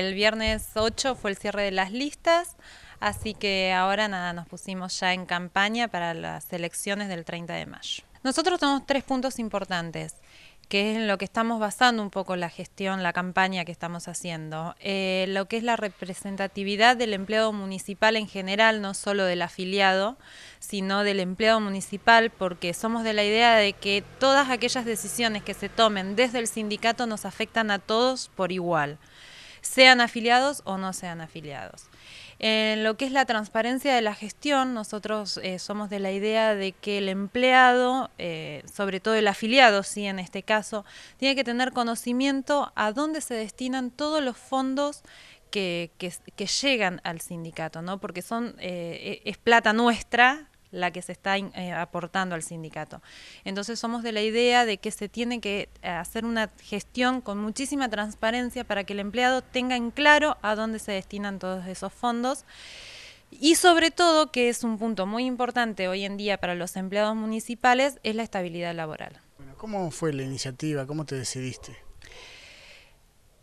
El viernes 8 fue el cierre de las listas, así que ahora nada, nos pusimos ya en campaña para las elecciones del 30 de mayo. Nosotros tenemos tres puntos importantes, que es en lo que estamos basando un poco la gestión, la campaña que estamos haciendo. Eh, lo que es la representatividad del empleo municipal en general, no solo del afiliado, sino del empleo municipal, porque somos de la idea de que todas aquellas decisiones que se tomen desde el sindicato nos afectan a todos por igual sean afiliados o no sean afiliados. En lo que es la transparencia de la gestión, nosotros eh, somos de la idea de que el empleado, eh, sobre todo el afiliado, sí, en este caso, tiene que tener conocimiento a dónde se destinan todos los fondos que, llegan al sindicato, ¿no? Porque son, eh, e, es plata nuestra la que se está eh, aportando al sindicato. Entonces somos de la idea de que se tiene que eh, hacer una gestión con muchísima transparencia para que el empleado tenga en claro a dónde se destinan todos esos fondos. Y sobre todo, que es un punto muy importante hoy en día para los empleados municipales, es la estabilidad laboral. ¿Cómo fue la iniciativa? ¿Cómo te decidiste?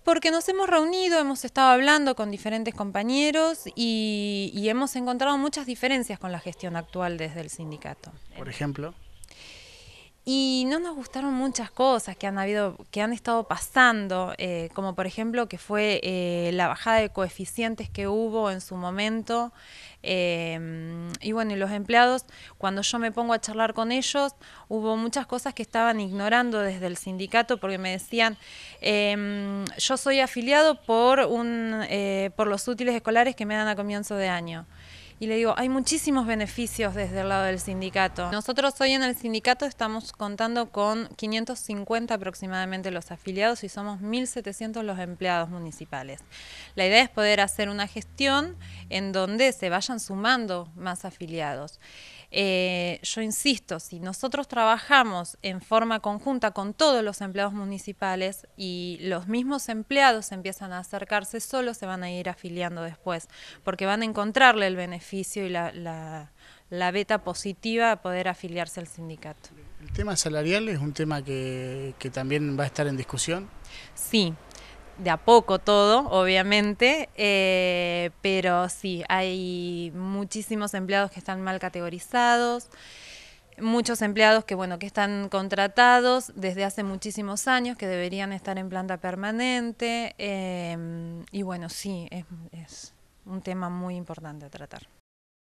porque nos hemos reunido, hemos estado hablando con diferentes compañeros y, hemos encontrado muchas diferencias con la gestión actual desde el sindicato. Por ejemplo y no nos gustaron muchas cosas que han habido, que han estado pasando, eh, como por ejemplo que fue eh, la bajada de coeficientes que hubo en su momento. Em, y bueno, y los empleados, cuando yo me pongo a charlar con ellos, hubo muchas cosas que estaban ignorando desde el sindicato porque me decían, em, yo soy afiliado por, un, eh, por los útiles escolares que me dan a comienzo de año y le digo, hay muchísimos beneficios desde el lado del sindicato. Nosotros hoy en el sindicato estamos contando con 550 aproximadamente los afiliados y somos 1.700 los empleados municipales. La idea es poder hacer una gestión en donde se vayan sumando más afiliados. Eh, yo insisto, si nosotros trabajamos en forma conjunta con todos los empleados municipales y los mismos empleados empiezan a acercarse solo se van a ir afiliando después, porque van a encontrarle el beneficio y la, la, la beta positiva a poder afiliarse al sindicato. ¿El tema salarial es un tema que, también va a estar en discusión? Sí, de a poco todo, obviamente, eh, pero sí, hay muchísimos empleados que están mal categorizados, muchos empleados que, bueno, que están contratados desde hace muchísimos años, que deberían estar en planta permanente, eh, y bueno, sí, es un tema muy importante a tratar.